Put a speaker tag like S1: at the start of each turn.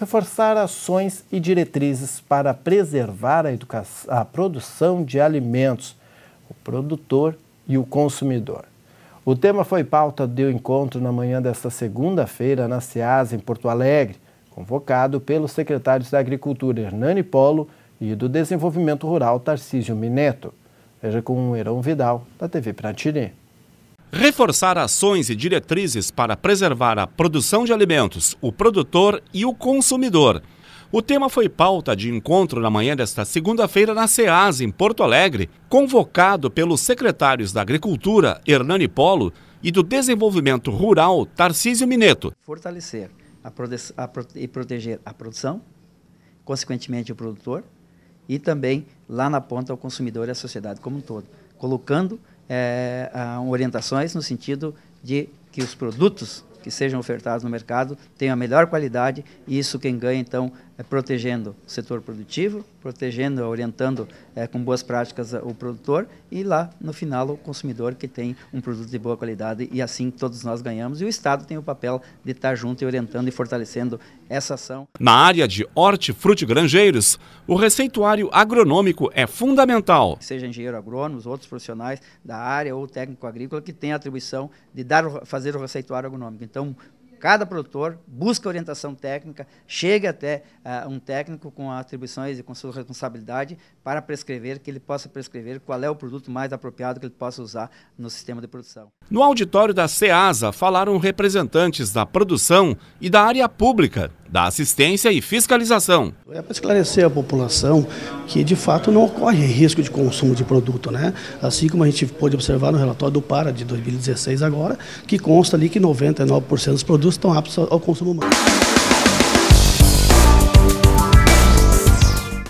S1: reforçar ações e diretrizes para preservar a, a produção de alimentos, o produtor e o consumidor. O tema foi pauta do encontro na manhã desta segunda-feira na SEAS, em Porto Alegre, convocado pelos secretários da Agricultura Hernani Polo e do Desenvolvimento Rural Tarcísio Mineto. Veja com o Heron Vidal, da TV Pratini.
S2: Reforçar ações e diretrizes para preservar a produção de alimentos, o produtor e o consumidor. O tema foi pauta de encontro na manhã desta segunda-feira na SEAS, em Porto Alegre, convocado pelos secretários da Agricultura, Hernani Polo, e do Desenvolvimento Rural, Tarcísio Mineto.
S3: Fortalecer a prote a e proteger a produção, consequentemente o produtor, e também lá na ponta ao consumidor e à sociedade como um todo, colocando é, orientações no sentido de que os produtos que sejam ofertados no mercado tenham a melhor qualidade e isso quem ganha então é protegendo o setor produtivo, protegendo, orientando é, com boas práticas é, o produtor e lá no final o consumidor que tem um produto de boa qualidade e assim todos nós ganhamos e o Estado tem o papel de estar junto e orientando e fortalecendo essa ação. Na
S2: área de hortifruti granjeiros, o receituário agronômico é fundamental.
S3: Seja engenheiro agrônomo, outros profissionais da área ou técnico agrícola que tem a atribuição de dar, fazer o receituário agronômico. Então, cada produtor busca orientação técnica, chegue até uh, um técnico com atribuições e com sua responsabilidade para prescrever, que ele possa prescrever qual é o produto mais apropriado que ele possa usar no sistema de produção.
S2: No auditório da SEASA falaram representantes da produção e da área pública da assistência e fiscalização.
S4: É para esclarecer a população que de fato não ocorre risco de consumo de produto, né? Assim como a gente pôde observar no relatório do Para de 2016 agora, que consta ali que 99% dos produtos estão aptos ao consumo humano.